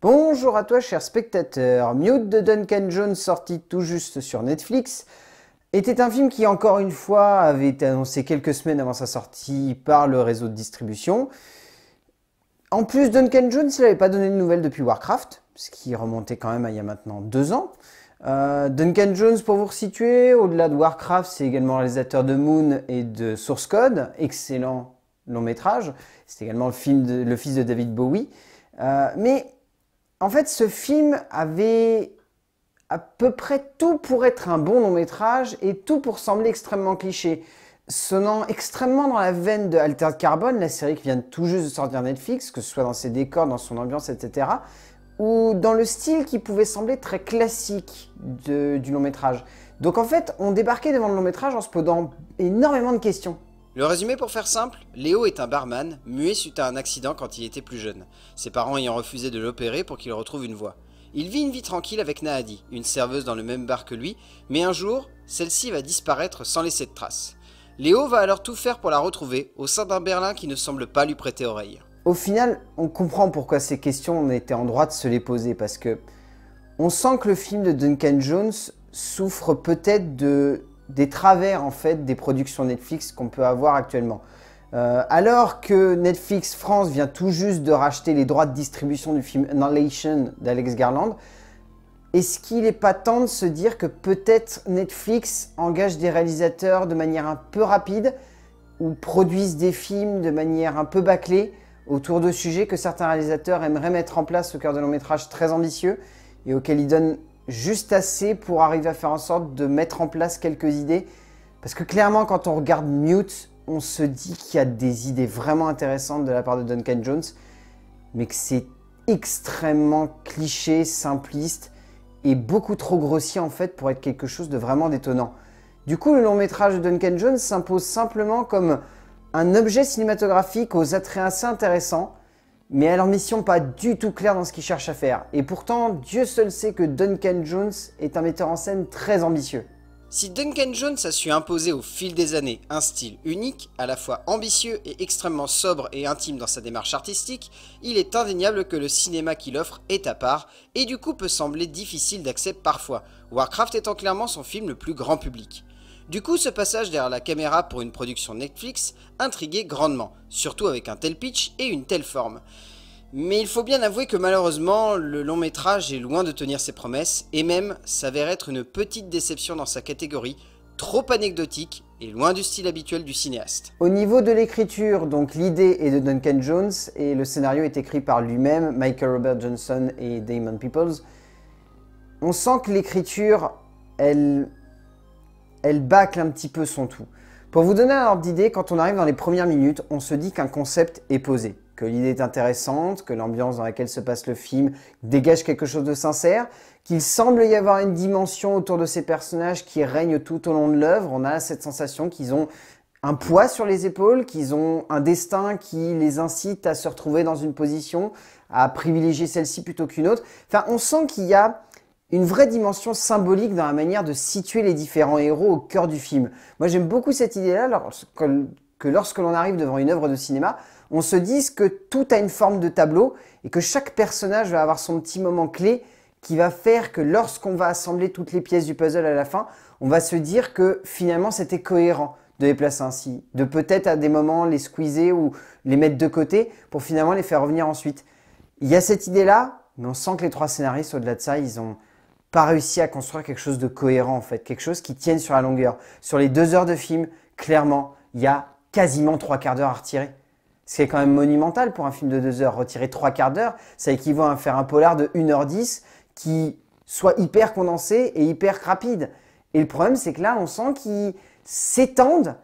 Bonjour à toi cher spectateur, Mute de Duncan Jones sorti tout juste sur Netflix était un film qui encore une fois avait été annoncé quelques semaines avant sa sortie par le réseau de distribution. En plus Duncan Jones n'avait pas donné de nouvelles depuis Warcraft, ce qui remontait quand même à il y a maintenant deux ans. Euh, Duncan Jones, pour vous resituer, au-delà de Warcraft, c'est également réalisateur de Moon et de Source Code, excellent long métrage. C'est également le film le fils de David Bowie. Euh, mais en fait, ce film avait à peu près tout pour être un bon long métrage et tout pour sembler extrêmement cliché. Sonnant extrêmement dans la veine de Altered Carbon, la série qui vient tout juste de sortir Netflix, que ce soit dans ses décors, dans son ambiance, etc., ou dans le style qui pouvait sembler très classique du long métrage. Donc en fait, on débarquait devant le long métrage en se posant énormément de questions. Le résumé pour faire simple, Léo est un barman, muet suite à un accident quand il était plus jeune, ses parents ayant refusé de l'opérer pour qu'il retrouve une voix. Il vit une vie tranquille avec Nahadi, une serveuse dans le même bar que lui, mais un jour, celle-ci va disparaître sans laisser de traces. Léo va alors tout faire pour la retrouver, au sein d'un Berlin qui ne semble pas lui prêter oreille. Au final, on comprend pourquoi ces questions on était en droit de se les poser, parce que on sent que le film de Duncan Jones souffre peut-être de des travers en fait des productions Netflix qu'on peut avoir actuellement. Euh, alors que Netflix France vient tout juste de racheter les droits de distribution du film Annihilation d'Alex Garland, est-ce qu'il n'est pas temps de se dire que peut-être Netflix engage des réalisateurs de manière un peu rapide ou produisent des films de manière un peu bâclée autour de sujets que certains réalisateurs aimeraient mettre en place au cœur de long métrage très ambitieux et auxquels ils donnent juste assez pour arriver à faire en sorte de mettre en place quelques idées. Parce que clairement, quand on regarde Mute, on se dit qu'il y a des idées vraiment intéressantes de la part de Duncan Jones, mais que c'est extrêmement cliché, simpliste et beaucoup trop grossier en fait pour être quelque chose de vraiment détonnant. Du coup, le long métrage de Duncan Jones s'impose simplement comme un objet cinématographique aux attraits assez intéressants, mais à leur mission pas du tout claire dans ce qu'ils cherchent à faire. Et pourtant, Dieu seul sait que Duncan Jones est un metteur en scène très ambitieux. Si Duncan Jones a su imposer au fil des années un style unique, à la fois ambitieux et extrêmement sobre et intime dans sa démarche artistique, il est indéniable que le cinéma qu'il offre est à part, et du coup peut sembler difficile d'accès parfois, Warcraft étant clairement son film le plus grand public. Du coup, ce passage derrière la caméra pour une production Netflix intriguait grandement, surtout avec un tel pitch et une telle forme. Mais il faut bien avouer que malheureusement, le long métrage est loin de tenir ses promesses et même s'avère être une petite déception dans sa catégorie, trop anecdotique et loin du style habituel du cinéaste. Au niveau de l'écriture, donc l'idée est de Duncan Jones et le scénario est écrit par lui-même, Michael Robert Johnson et Damon Peoples. On sent que l'écriture, elle elle bâcle un petit peu son tout. Pour vous donner un ordre d'idée, quand on arrive dans les premières minutes, on se dit qu'un concept est posé, que l'idée est intéressante, que l'ambiance dans laquelle se passe le film dégage quelque chose de sincère, qu'il semble y avoir une dimension autour de ces personnages qui règne tout au long de l'œuvre. On a cette sensation qu'ils ont un poids sur les épaules, qu'ils ont un destin qui les incite à se retrouver dans une position, à privilégier celle-ci plutôt qu'une autre. Enfin, on sent qu'il y a une vraie dimension symbolique dans la manière de situer les différents héros au cœur du film. Moi j'aime beaucoup cette idée-là que lorsque l'on arrive devant une œuvre de cinéma, on se dise que tout a une forme de tableau et que chaque personnage va avoir son petit moment clé qui va faire que lorsqu'on va assembler toutes les pièces du puzzle à la fin, on va se dire que finalement c'était cohérent de les placer ainsi, de peut-être à des moments les squeezer ou les mettre de côté pour finalement les faire revenir ensuite. Il y a cette idée-là, mais on sent que les trois scénaristes, au-delà de ça, ils ont, pas réussi à construire quelque chose de cohérent en fait, quelque chose qui tienne sur la longueur. Sur les deux heures de film, clairement, il y a quasiment trois quarts d'heure à retirer. Ce qui est quand même monumental pour un film de deux heures. Retirer trois quarts d'heure, ça équivaut à faire un polar de 1h10 qui soit hyper condensé et hyper rapide. Et le problème, c'est que là, on sent qu'ils s'étendent.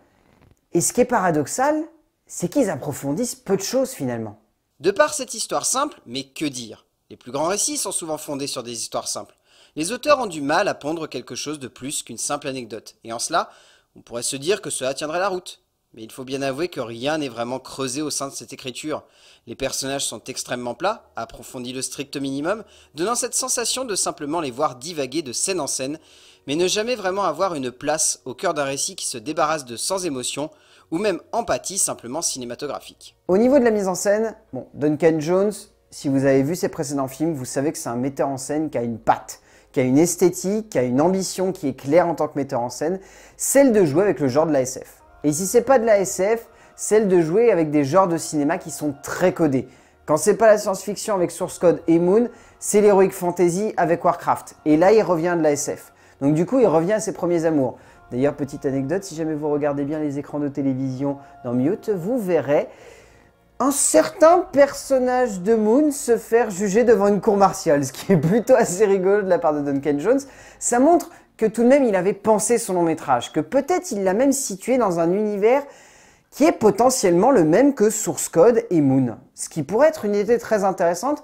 Et ce qui est paradoxal, c'est qu'ils approfondissent peu de choses finalement. De par cette histoire simple, mais que dire Les plus grands récits sont souvent fondés sur des histoires simples les auteurs ont du mal à pondre quelque chose de plus qu'une simple anecdote, et en cela, on pourrait se dire que cela tiendrait la route. Mais il faut bien avouer que rien n'est vraiment creusé au sein de cette écriture. Les personnages sont extrêmement plats, approfondis le strict minimum, donnant cette sensation de simplement les voir divaguer de scène en scène, mais ne jamais vraiment avoir une place au cœur d'un récit qui se débarrasse de sans émotion, ou même empathie simplement cinématographique. Au niveau de la mise en scène, bon, Duncan Jones, si vous avez vu ses précédents films, vous savez que c'est un metteur en scène qui a une patte qui a une esthétique, qui a une ambition qui est claire en tant que metteur en scène, celle de jouer avec le genre de la SF. Et si c'est pas de la SF, celle de jouer avec des genres de cinéma qui sont très codés. Quand c'est pas la science-fiction avec Source Code et Moon, c'est l'heroic fantasy avec Warcraft. Et là, il revient de la SF. Donc du coup, il revient à ses premiers amours. D'ailleurs, petite anecdote, si jamais vous regardez bien les écrans de télévision dans Mute, vous verrez un certain personnage de Moon se faire juger devant une cour martiale, ce qui est plutôt assez rigolo de la part de Duncan Jones. Ça montre que tout de même il avait pensé son long métrage, que peut-être il l'a même situé dans un univers qui est potentiellement le même que Source Code et Moon. Ce qui pourrait être une idée très intéressante,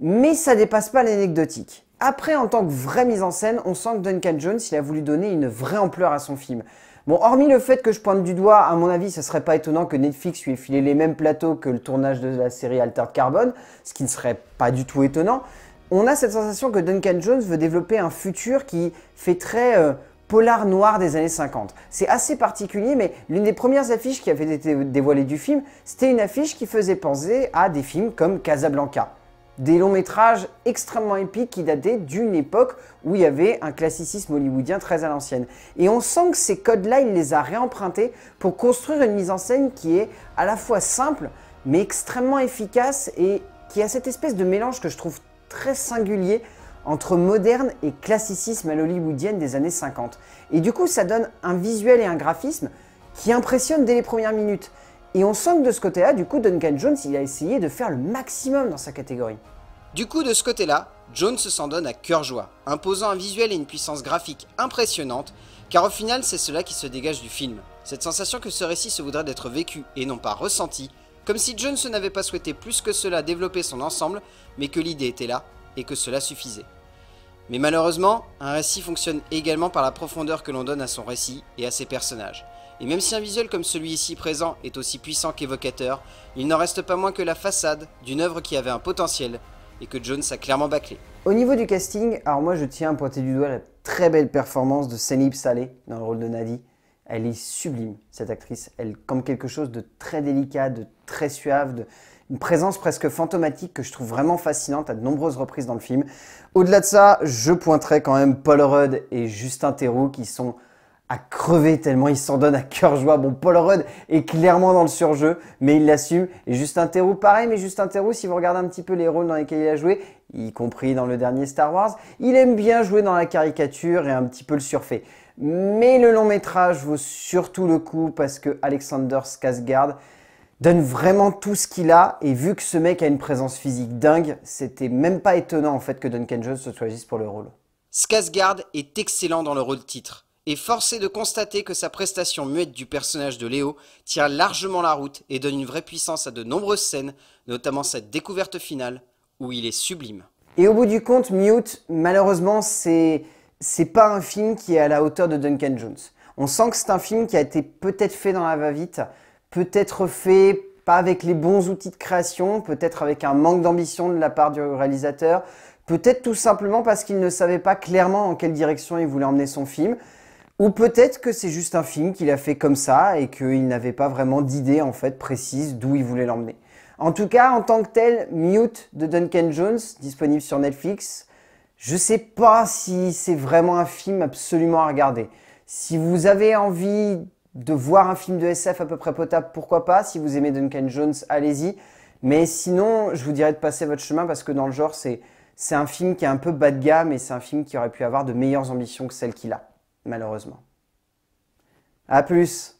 mais ça dépasse pas l'anecdotique. Après, en tant que vraie mise en scène, on sent que Duncan Jones, il a voulu donner une vraie ampleur à son film. Bon, hormis le fait que je pointe du doigt, à mon avis, ce serait pas étonnant que Netflix lui ait filé les mêmes plateaux que le tournage de la série Alter Carbon, ce qui ne serait pas du tout étonnant. On a cette sensation que Duncan Jones veut développer un futur qui fait très euh, polar noir des années 50. C'est assez particulier, mais l'une des premières affiches qui avait été dévoilée du film, c'était une affiche qui faisait penser à des films comme Casablanca. Des longs métrages extrêmement épiques qui dataient d'une époque où il y avait un classicisme hollywoodien très à l'ancienne. Et on sent que ces codes-là, il les a réempruntés pour construire une mise en scène qui est à la fois simple, mais extrêmement efficace et qui a cette espèce de mélange que je trouve très singulier entre moderne et classicisme à l'hollywoodienne des années 50. Et du coup, ça donne un visuel et un graphisme qui impressionnent dès les premières minutes. Et on sent que de ce côté-là, du coup, Duncan Jones, il a essayé de faire le maximum dans sa catégorie. Du coup, de ce côté-là, Jones s'en donne à cœur joie, imposant un visuel et une puissance graphique impressionnante, car au final, c'est cela qui se dégage du film. Cette sensation que ce récit se voudrait d'être vécu et non pas ressenti, comme si Jones n'avait pas souhaité plus que cela développer son ensemble, mais que l'idée était là et que cela suffisait. Mais malheureusement, un récit fonctionne également par la profondeur que l'on donne à son récit et à ses personnages. Et même si un visuel comme celui ici présent est aussi puissant qu'évocateur, il n'en reste pas moins que la façade d'une œuvre qui avait un potentiel et que Jones a clairement bâclé. Au niveau du casting, alors moi je tiens à pointer du doigt la très belle performance de Senib Saleh dans le rôle de Nadi. Elle est sublime, cette actrice. Elle comme quelque chose de très délicat, de très suave, de, une présence presque fantomatique que je trouve vraiment fascinante à de nombreuses reprises dans le film. Au-delà de ça, je pointerai quand même Paul Rudd et Justin Theroux qui sont à crever tellement il s'en donne à cœur joie. Bon, Paul Rudd est clairement dans le surjeu, mais il l'assume. Et Justin Theroux, pareil, mais Justin Theroux, si vous regardez un petit peu les rôles dans lesquels il a joué, y compris dans le dernier Star Wars, il aime bien jouer dans la caricature et un petit peu le surfait. Mais le long métrage vaut surtout le coup parce que Alexander Skarsgård donne vraiment tout ce qu'il a et vu que ce mec a une présence physique dingue, c'était même pas étonnant en fait que Duncan Jones se choisisse pour le rôle. Skarsgård est excellent dans le rôle titre et forcé de constater que sa prestation muette du personnage de Léo tient largement la route et donne une vraie puissance à de nombreuses scènes, notamment cette découverte finale où il est sublime. Et au bout du compte, Mute, malheureusement, c'est c'est pas un film qui est à la hauteur de Duncan Jones. On sent que c'est un film qui a été peut-être fait dans la va-vite, peut-être fait pas avec les bons outils de création, peut-être avec un manque d'ambition de la part du réalisateur, peut-être tout simplement parce qu'il ne savait pas clairement en quelle direction il voulait emmener son film. Ou peut-être que c'est juste un film qu'il a fait comme ça et qu'il n'avait pas vraiment d'idée en fait précise d'où il voulait l'emmener. En tout cas, en tant que tel, Mute de Duncan Jones, disponible sur Netflix, je sais pas si c'est vraiment un film absolument à regarder. Si vous avez envie de voir un film de SF à peu près potable, pourquoi pas. Si vous aimez Duncan Jones, allez-y. Mais sinon, je vous dirais de passer votre chemin parce que dans le genre, c'est un film qui est un peu bas de gamme et c'est un film qui aurait pu avoir de meilleures ambitions que celles qu'il a malheureusement. A plus